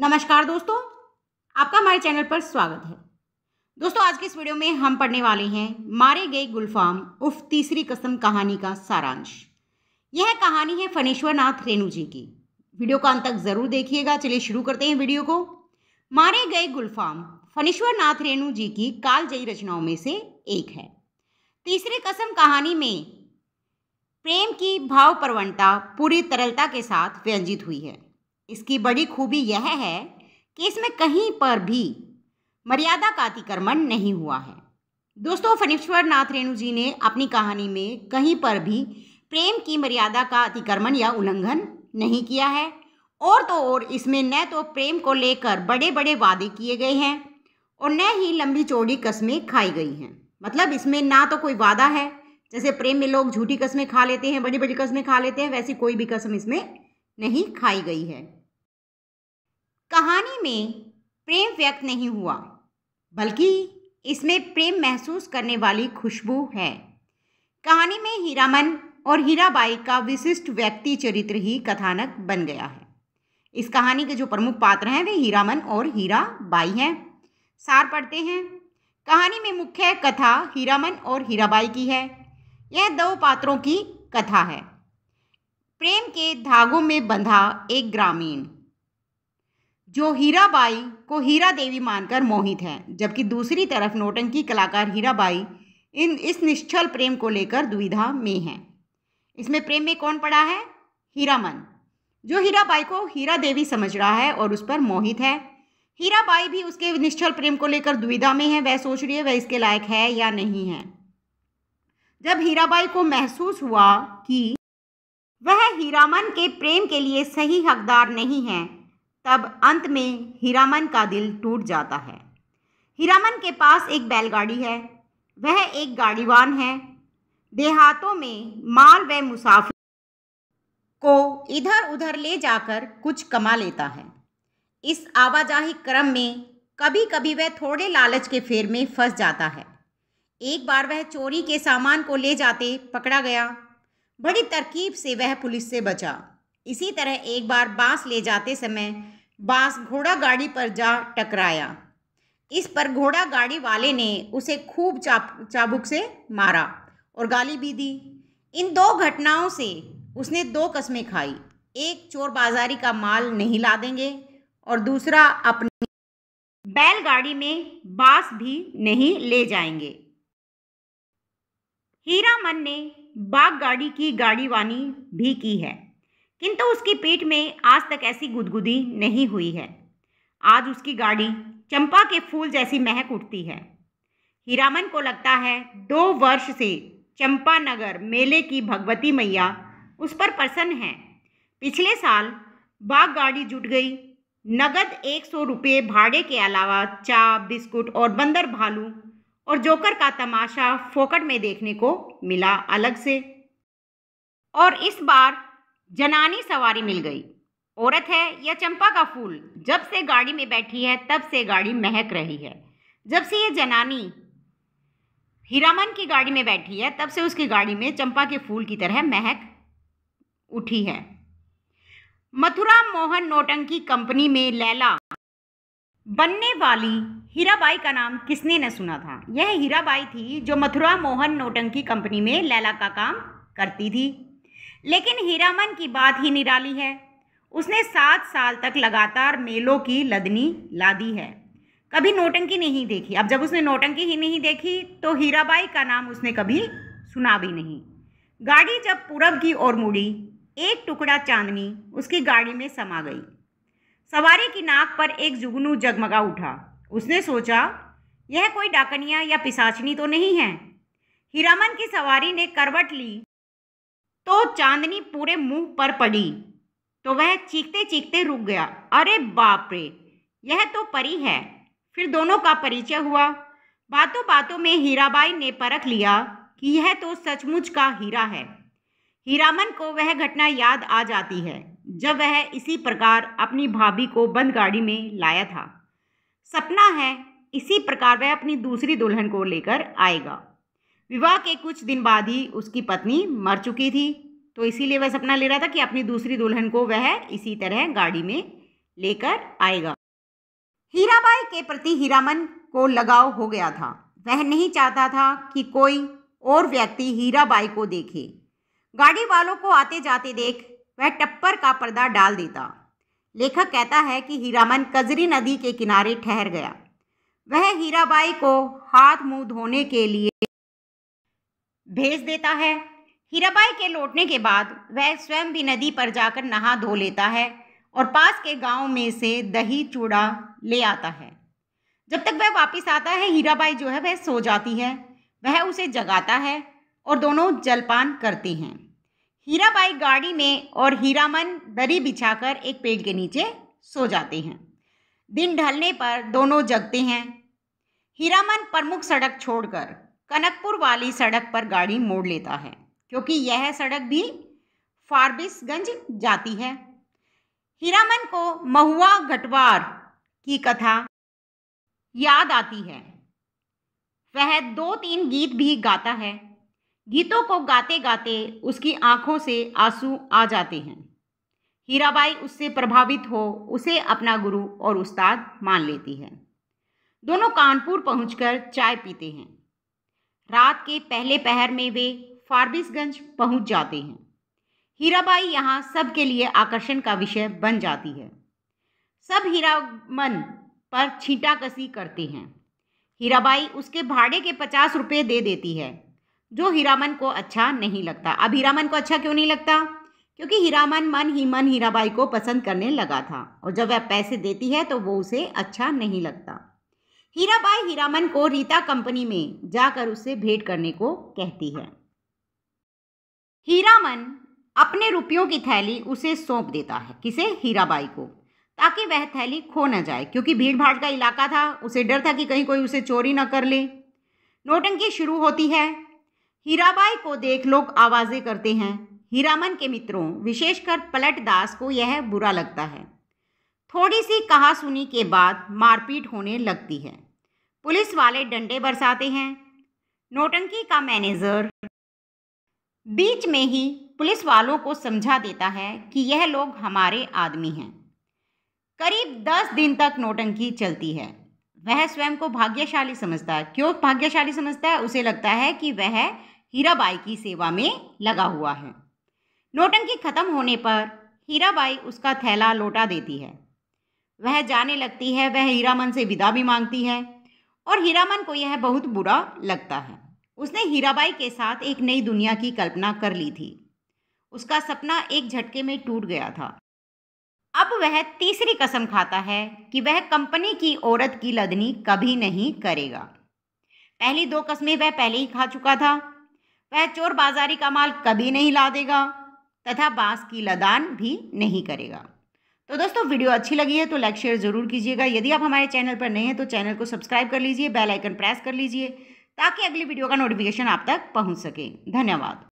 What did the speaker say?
नमस्कार दोस्तों आपका हमारे चैनल पर स्वागत है दोस्तों आज के इस वीडियो में हम पढ़ने वाले हैं मारे गए गुलफाम उफ तीसरी कसम कहानी का सारांश यह कहानी है फणेश्वर नाथ रेणु जी की वीडियो का अंत तक जरूर देखिएगा चलिए शुरू करते हैं वीडियो को मारे गए गुलफाम फणेश्वर नाथ रेणु जी की कालजयी रचनाओं में से एक है तीसरी कसम कहानी में प्रेम की भाव प्रवणता पूरी तरलता के साथ व्यंजित हुई है इसकी बड़ी खूबी यह है कि इसमें कहीं पर भी मर्यादा का अतिक्रमण नहीं हुआ है दोस्तों फणीश्वर नाथ रेणु जी ने अपनी कहानी में कहीं पर भी प्रेम की मर्यादा का अतिक्रमण या उल्लंघन नहीं किया है और तो और इसमें न तो प्रेम को लेकर बड़े बड़े वादे किए गए हैं और न ही लंबी चौड़ी कस्में खाई गई हैं मतलब इसमें ना तो कोई वादा है जैसे प्रेम में लोग झूठी कस्में खा लेते हैं बड़ी बड़ी कस्में खा लेते हैं वैसी कोई भी कसम इसमें नहीं खाई गई है कहानी में प्रेम व्यक्त नहीं हुआ बल्कि इसमें प्रेम महसूस करने वाली खुशबू है कहानी में हीरामन और हीराबाई का विशिष्ट व्यक्ति चरित्र ही कथानक बन गया है इस कहानी के जो प्रमुख पात्र हैं वे हीरामन और हीराबाई हैं सार पढ़ते हैं कहानी में मुख्य कथा हीरामन और हीराबाई की है यह दो पात्रों की कथा है प्रेम के धागों में बंधा एक ग्रामीण जो हीराबाई को हीरा देवी मानकर मोहित हैं जबकि दूसरी तरफ नोटंकी कलाकार हीराबाई इन इस निश्चल प्रेम को लेकर दुविधा में हैं इसमें प्रेम में कौन पड़ा है हीरामन जो हीराबाई को हीरा देवी समझ रहा है और उस पर मोहित है हीराबाई भी उसके निश्चल प्रेम को लेकर दुविधा में है वह सोच रही है वह इसके लायक है या नहीं है जब हीराबाई को महसूस हुआ कि वह हीरामन के प्रेम के लिए सही हकदार नहीं है तब अंत में हीरामन का दिल टूट जाता है हीरामन के पास एक बैलगाड़ी है वह एक गाड़ीवान है देहातों में माल व मुसाफिर को इधर उधर ले जाकर कुछ कमा लेता है इस आवाजाही क्रम में कभी कभी वह थोड़े लालच के फेर में फंस जाता है एक बार वह चोरी के सामान को ले जाते पकड़ा गया बड़ी तरकीब से वह पुलिस से बचा इसी तरह एक बार बांस ले जाते समय बांस घोड़ा गाड़ी पर जा टकराया इस पर घोड़ा गाड़ी वाले ने उसे खूब चाप चाबुक से मारा और गाली भी दी इन दो घटनाओं से उसने दो कस्में खाई एक चोर बाजारी का माल नहीं ला देंगे और दूसरा अपनी बैलगाड़ी में बांस भी नहीं ले जाएंगे हीरा मन ने बाग गाड़ी की गाड़ीवानी भी की है किंतु उसकी पीठ में आज तक ऐसी गुदगुदी नहीं हुई है आज उसकी गाड़ी चंपा के फूल जैसी महक उठती है हीरामन को लगता है दो वर्ष से चंपा नगर मेले की भगवती मैया उस पर प्रसन्न है पिछले साल बाग गाड़ी जुट गई नगद एक सौ रुपये भाड़े के अलावा चा बिस्कुट और बंदर भालू और जोकर का तमाशा फोकट में देखने को मिला अलग से और इस बार जनानी सवारी मिल गई औरत है यह चंपा का फूल जब से गाड़ी में बैठी है तब से गाड़ी महक रही है जब से ये जनानी हीरामन की गाड़ी में बैठी है तब से उसकी गाड़ी में चंपा के फूल की तरह महक उठी है मथुरा मोहन नोटंकी कंपनी में लैला बनने वाली हीराबाई का नाम किसने न सुना था यह हीराबाई थी जो मथुरा मोहन नोटंकी कंपनी में लैला का काम करती थी लेकिन हीरामन की बात ही निराली है उसने सात साल तक लगातार मेलों की लदनी लादी है कभी नोटंकी नहीं देखी अब जब उसने नोटंकी ही नहीं देखी तो हीराबाई का नाम उसने कभी सुना भी नहीं गाड़ी जब पूरब की ओर मुड़ी एक टुकड़ा चांदनी उसकी गाड़ी में समा गई सवारी की नाक पर एक जुगनू जगमगा उठा उसने सोचा यह कोई डाकनिया या पिसाचनी तो नहीं है हीरामन की सवारी ने करवट ली तो चांदनी पूरे मुंह पर पड़ी तो वह चीखते चीखते रुक गया अरे बाप रे यह तो परी है फिर दोनों का परिचय हुआ बातों बातों में हीराबाई ने परख लिया कि यह तो सचमुच का हीरा है हीरामन को वह घटना याद आ जाती है जब वह इसी प्रकार अपनी भाभी को बंद गाड़ी में लाया था सपना है इसी प्रकार वह अपनी दूसरी दुल्हन को लेकर आएगा विवाह के कुछ दिन बाद ही उसकी पत्नी मर चुकी थी तो इसीलिए वह सपना ले रहा था कि अपनी दूसरी दुल्हन को वह इसी तरह गाड़ी में लेकर आएगा हीराबाई के प्रति हीरामन को लगाव हो गया था वह नहीं चाहता था कि कोई और व्यक्ति हीराबाई को देखे गाड़ी वालों को आते जाते देख वह टप्पर का पर्दा डाल देता लेखक कहता है कि हीरामन कजरी नदी के किनारे ठहर गया वह हीराबाई को हाथ मुंह धोने के लिए भेज देता है हीराबाई के लौटने के बाद वह स्वयं भी नदी पर जाकर नहा धो लेता है और पास के गांव में से दही चूड़ा ले आता है जब तक वह वापस आता है हीराबाई जो है वह सो जाती है वह उसे जगाता है और दोनों जलपान करते हैं हीराबाई गाड़ी में और हीरामन दरी बिछाकर एक पेड़ के नीचे सो जाते हैं दिन ढलने पर दोनों जगते हैं हीरामन प्रमुख सड़क छोड़कर कनकपुर वाली सड़क पर गाड़ी मोड़ लेता है क्योंकि यह सड़क भी फारबिसगंज जाती है हीरामन को महुआ घटवार की कथा याद आती है वह दो तीन गीत भी गाता है गीतों को गाते गाते उसकी आंखों से आंसू आ जाते हैं हीराबाई उससे प्रभावित हो उसे अपना गुरु और उस्ताद मान लेती है दोनों कानपुर पहुंचकर चाय पीते हैं रात के पहले पहर में वे फारबिसगंज पहुंच जाते हैं हीराबाई यहाँ सबके लिए आकर्षण का विषय बन जाती है सब हीरामन पर छींटा कसी करते हैं हीराबाई उसके भाड़े के पचास रुपये दे देती है जो हीरामन को अच्छा नहीं लगता अब हीरामन को अच्छा क्यों नहीं लगता क्योंकि हीरामन मन ही मन हीराबाई को पसंद करने लगा था और जब वह पैसे देती है तो वो उसे अच्छा नहीं लगता हीराबाई हीरामन को रीता कंपनी में जाकर उससे भेंट करने को कहती है हीरामन अपने रुपयों की थैली उसे सौंप देता है किसे हीराबाई को ताकि वह थैली खो न जाए क्योंकि भीड़ भाड़ का इलाका था उसे डर था कि कहीं कोई उसे चोरी न कर ले नोटंकी शुरू होती है हीराबाई को देख लोग आवाज़ें करते हैं हीरामन के मित्रों विशेषकर पलट दास को यह बुरा लगता है थोड़ी सी कहासुनी के बाद मारपीट होने लगती है पुलिस वाले डंडे बरसाते हैं नोटंकी का मैनेजर बीच में ही पुलिस वालों को समझा देता है कि यह लोग हमारे आदमी हैं करीब दस दिन तक नोटंकी चलती है वह स्वयं को भाग्यशाली समझता है क्यों भाग्यशाली समझता है उसे लगता है कि वह हीराबाई की सेवा में लगा हुआ है नोटंकी खत्म होने पर हीराबाई उसका थैला लौटा देती है वह जाने लगती है वह हीरामन से विदा भी मांगती है और हीरामन को यह बहुत बुरा लगता है उसने हीराबाई के साथ एक नई दुनिया की कल्पना कर ली थी उसका सपना एक झटके में टूट गया था अब वह तीसरी कसम खाता है कि वह कंपनी की औरत की लदनी कभी नहीं करेगा पहली दो कसमें वह पहले ही खा चुका था वह चोर बाजारी का माल कभी नहीं ला देगा तथा बांस की लदान भी नहीं करेगा तो दोस्तों वीडियो अच्छी लगी है तो लाइक शेयर ज़रूर कीजिएगा यदि आप हमारे चैनल पर नए हैं तो चैनल को सब्सक्राइब कर लीजिए बेल आइकन प्रेस कर लीजिए ताकि अगली वीडियो का नोटिफिकेशन आप तक पहुंच सके धन्यवाद